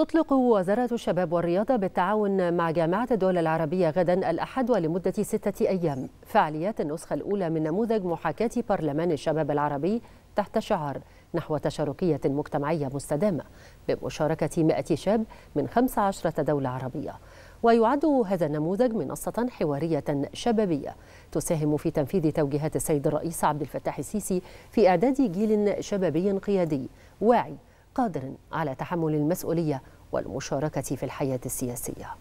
تطلق وزارة الشباب والرياضة بالتعاون مع جامعة الدول العربية غدا الأحد ولمدة ستة أيام فعاليات النسخة الأولى من نموذج محاكاة برلمان الشباب العربي تحت شعار نحو تشاركية مجتمعية مستدامة بمشاركة 100 شاب من 15 دولة عربية ويعد هذا النموذج منصة حوارية شبابية تساهم في تنفيذ توجيهات السيد الرئيس عبد الفتاح السيسي في إعداد جيل شبابي قيادي واعي قادر على تحمل المسؤولية والمشاركة في الحياة السياسية